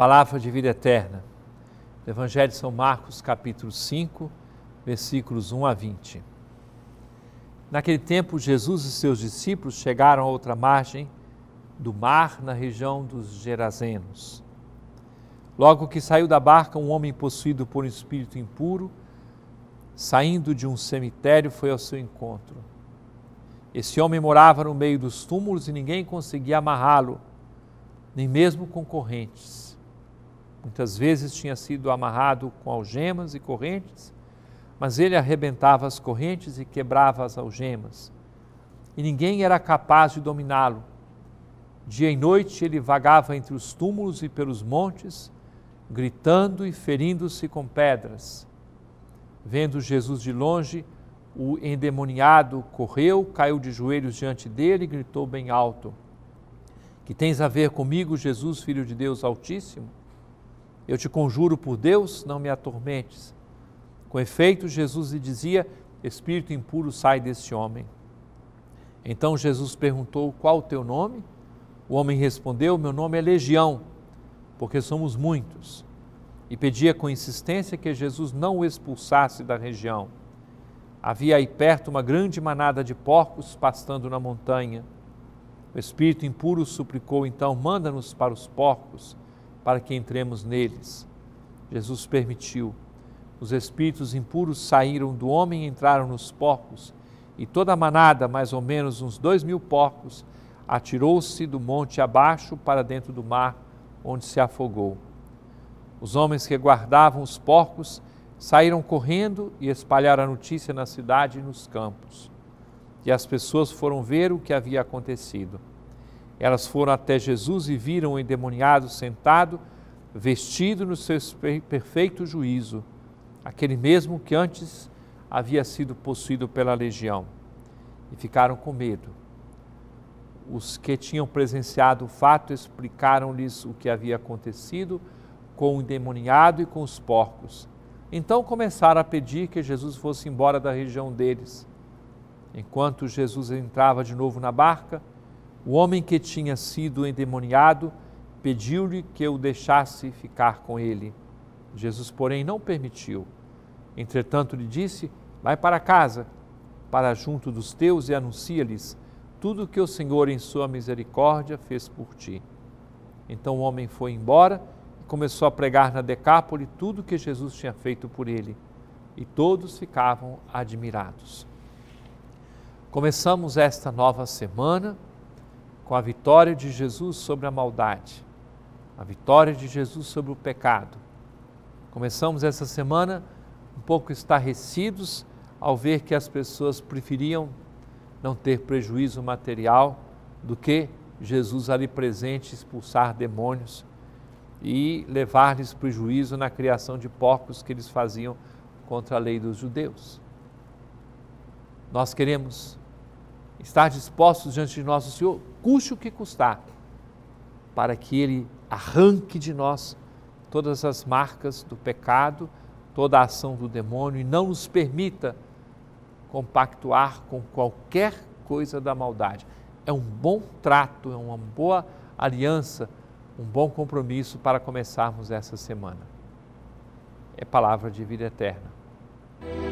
palavra de vida eterna. Evangelho de São Marcos, capítulo 5, versículos 1 a 20. Naquele tempo, Jesus e seus discípulos chegaram a outra margem do mar, na região dos Gerazenos. Logo que saiu da barca, um homem possuído por um espírito impuro, saindo de um cemitério, foi ao seu encontro. Esse homem morava no meio dos túmulos e ninguém conseguia amarrá-lo, nem mesmo concorrentes Muitas vezes tinha sido amarrado com algemas e correntes, mas ele arrebentava as correntes e quebrava as algemas. E ninguém era capaz de dominá-lo. Dia e noite ele vagava entre os túmulos e pelos montes, gritando e ferindo-se com pedras. Vendo Jesus de longe, o endemoniado correu, caiu de joelhos diante dele e gritou bem alto: Que tens a ver comigo, Jesus, filho de Deus Altíssimo? Eu te conjuro por Deus, não me atormentes. Com efeito, Jesus lhe dizia: Espírito impuro, sai deste homem. Então Jesus perguntou: Qual o teu nome? O homem respondeu: Meu nome é Legião, porque somos muitos. E pedia com insistência que Jesus não o expulsasse da região. Havia aí perto uma grande manada de porcos pastando na montanha. O espírito impuro suplicou então: Manda-nos para os porcos para que entremos neles. Jesus permitiu. Os espíritos impuros saíram do homem e entraram nos porcos, e toda a manada, mais ou menos uns dois mil porcos, atirou-se do monte abaixo para dentro do mar, onde se afogou. Os homens que guardavam os porcos saíram correndo e espalharam a notícia na cidade e nos campos. E as pessoas foram ver o que havia acontecido. Elas foram até Jesus e viram o endemoniado sentado, vestido no seu perfeito juízo, aquele mesmo que antes havia sido possuído pela legião, e ficaram com medo. Os que tinham presenciado o fato explicaram-lhes o que havia acontecido com o endemoniado e com os porcos. Então começaram a pedir que Jesus fosse embora da região deles. Enquanto Jesus entrava de novo na barca, o homem que tinha sido endemoniado pediu-lhe que o deixasse ficar com ele. Jesus, porém, não permitiu. Entretanto, lhe disse: Vai para casa, para junto dos teus e anuncia-lhes tudo o que o Senhor, em sua misericórdia, fez por ti. Então o homem foi embora e começou a pregar na Decápole tudo o que Jesus tinha feito por ele. E todos ficavam admirados. Começamos esta nova semana com a vitória de Jesus sobre a maldade, a vitória de Jesus sobre o pecado. Começamos essa semana um pouco estarrecidos ao ver que as pessoas preferiam não ter prejuízo material do que Jesus ali presente expulsar demônios e levar-lhes prejuízo na criação de porcos que eles faziam contra a lei dos judeus. Nós queremos estar dispostos diante de nosso Senhor, custe o que custar, para que Ele arranque de nós todas as marcas do pecado, toda a ação do demônio e não nos permita compactuar com qualquer coisa da maldade. É um bom trato, é uma boa aliança, um bom compromisso para começarmos essa semana. É palavra de vida eterna.